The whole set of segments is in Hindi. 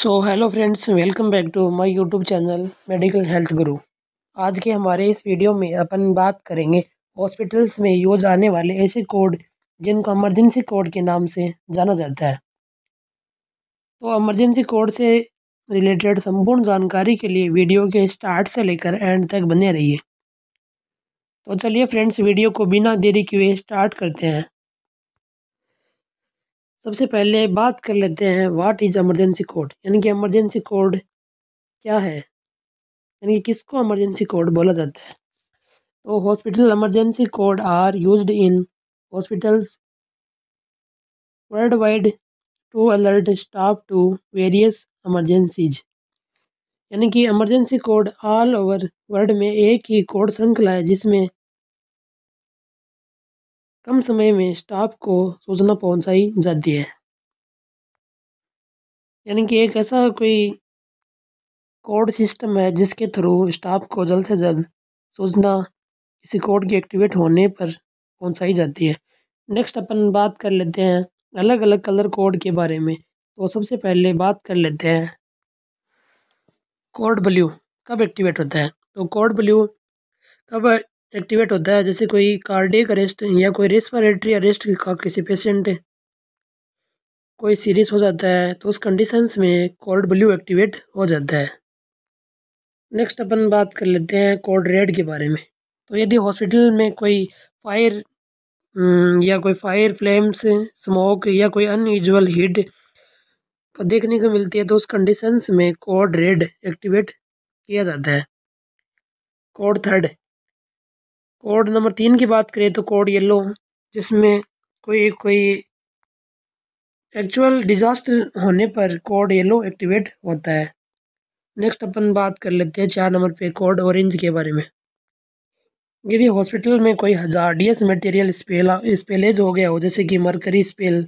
so hello friends welcome back to my YouTube channel medical health guru आज के हमारे इस वीडियो में अपन बात करेंगे हॉस्पिटल्स में यूज आने वाले ऐसे कोड जिनको इमरजेंसी कोड के नाम से जाना जाता है तो इमरजेंसी कोड से रिलेटेड संपूर्ण जानकारी के लिए वीडियो के स्टार्ट से लेकर एंड तक बने रहिए तो चलिए फ्रेंड्स वीडियो को बिना देरी किए स्टार्ट करते हैं सबसे पहले बात कर लेते हैं वाट इज़ एमरजेंसी कोड यानी कि एमरजेंसी कोड क्या है यानी कि किसको एमरजेंसी कोड बोला जाता है तो hospital emergency code are used in hospitals worldwide to alert staff to various emergencies यानी कि emergency code all over world में एक ही कोड श्रृंखला है जिसमें कम समय में स्टाफ को सूचना पहुंचाई जाती है यानी कि एक ऐसा कोई कोड सिस्टम है जिसके थ्रू स्टाफ को जल्द से जल्द सूचना किसी कोड के एक्टिवेट होने पर पहुंचाई जाती है नेक्स्ट अपन बात कर लेते हैं अलग अलग कलर कोड के बारे में तो सबसे पहले बात कर लेते हैं कोड ब्लू कब एक्टिवेट होता है तो कोड ब्लू कब एक्टिवेट होता है जैसे कोई कार्डिक अरेस्ट या कोई रेस्परेटरी अरेस्ट का किसी पेशेंट कोई सीरियस हो जाता है तो उस कंडीशंस में कोड ब्लू एक्टिवेट हो जाता है नेक्स्ट अपन बात कर लेते हैं कोड रेड के बारे में तो यदि हॉस्पिटल में कोई फायर हम्म, या कोई फायर फ्लेम्स स्मोक या कोई अनयूजल हीट को देखने को मिलती है तो उस कंडीशंस में कोड रेड एक्टिवेट किया जाता है कोड थर्ड कोड नंबर तीन की बात करें तो कोड येलो जिसमें कोई कोई एक्चुअल डिज़ास्टर होने पर कोड येलो एक्टिवेट होता है नेक्स्ट अपन बात कर लेते हैं चार नंबर पे कोड ऑरेंज के बारे में यदि हॉस्पिटल में कोई हजारडियस मटेरियल स्पेल स्पेलेज हो गया हो जैसे कि मरकरी स्पेल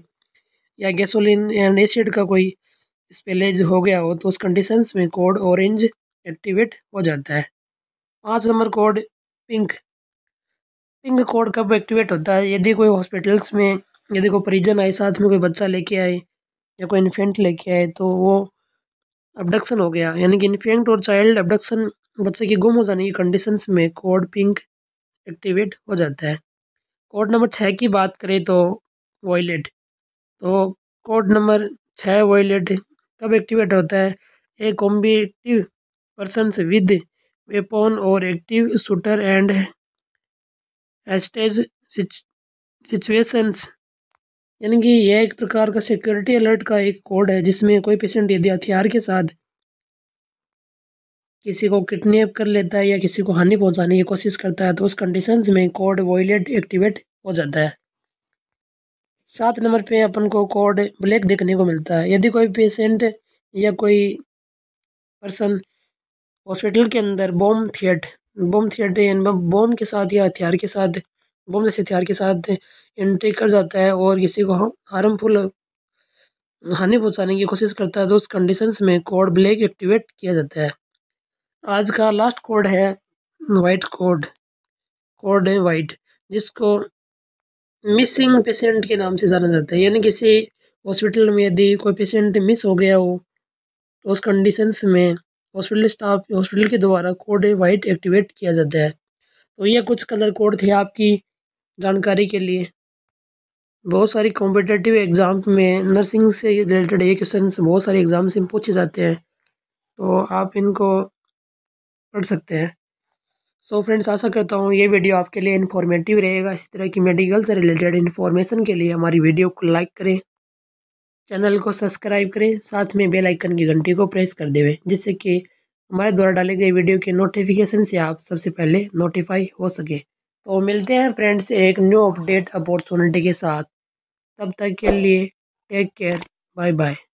या गैसोलिन एंड एसिड का कोई स्पेलेज हो गया हो तो उस कंडीशंस में कोड ऑरेंज एक्टिवेट हो जाता है पाँच नंबर कोड पिंक पिंक कोड कब एक्टिवेट होता है यदि कोई हॉस्पिटल्स में यदि कोई परिजन आए साथ में कोई बच्चा लेके आए या कोई इन्फेंट लेके आए तो वो अबडक्शन हो गया यानी कि इन्फेंट और चाइल्ड अबडक्शन बच्चे के गुम हो जाने की कंडीशन में कोड पिंक एक्टिवेट हो जाता है कोड नंबर छः की बात करें तो वॉयलेट तो कोड नंबर छः वॉयलेट कब एक्टिवेट होता है a combative person with weapon और active shooter and hostage situations यानी कि यह एक प्रकार का सिक्योरिटी अलर्ट का एक कोड है जिसमें कोई पेशेंट यदि हथियार के साथ किसी को किडनैप कर लेता है या किसी को हानि पहुंचाने की कोशिश करता है तो उस कंडीशन में कोड वॉयलेट एक्टिवेट हो जाता है सात नंबर पे अपन को कोड ब्लैक देखने को मिलता है यदि कोई पेशेंट या कोई पर्सन हॉस्पिटल के अंदर बॉम्ब थिएट बम थिएटर यानी बम के साथ या हथियार के साथ बम जैसे हथियार के साथ एंट्री कर जाता है और किसी को हार्मफुल हानि पहुंचाने की कोशिश करता है तो उस कंडीशंस में कोड ब्लैक एक्टिवेट किया जाता है आज का लास्ट कोड है वाइट कोड कोड है वाइट जिसको मिसिंग पेशेंट के नाम से जाना जाता है यानी किसी हॉस्पिटल में यदि कोई पेशेंट मिस हो गया हो तो उस कंडीशंस में हॉस्पिटल स्टाफ हॉस्पिटल के द्वारा कोड वाइट एक्टिवेट किया जाता है तो ये कुछ कलर कोड थे आपकी जानकारी के लिए बहुत सारी कॉम्पिटेटिव एग्ज़ाम में नर्सिंग से रिलेटेड ये क्वेश्चन बहुत सारे एग्ज़ाम से पूछे जाते हैं तो आप इनको पढ़ सकते हैं सो फ्रेंड्स आशा करता हूँ ये वीडियो आपके लिए इन्फॉर्मेटिव रहेगा इसी तरह की मेडिकल से रिलेटेड इन्फॉर्मेशन के लिए हमारी वीडियो को लाइक करें चैनल को सब्सक्राइब करें साथ में बेल आइकन की घंटी को प्रेस कर देवें जिससे कि हमारे द्वारा डाले गए वीडियो के नोटिफिकेशन से आप सबसे पहले नोटिफाई हो सके तो मिलते हैं फ्रेंड्स एक न्यू अपडेट अपॉर्चुनिटी के साथ तब तक के लिए टेक केयर बाय बाय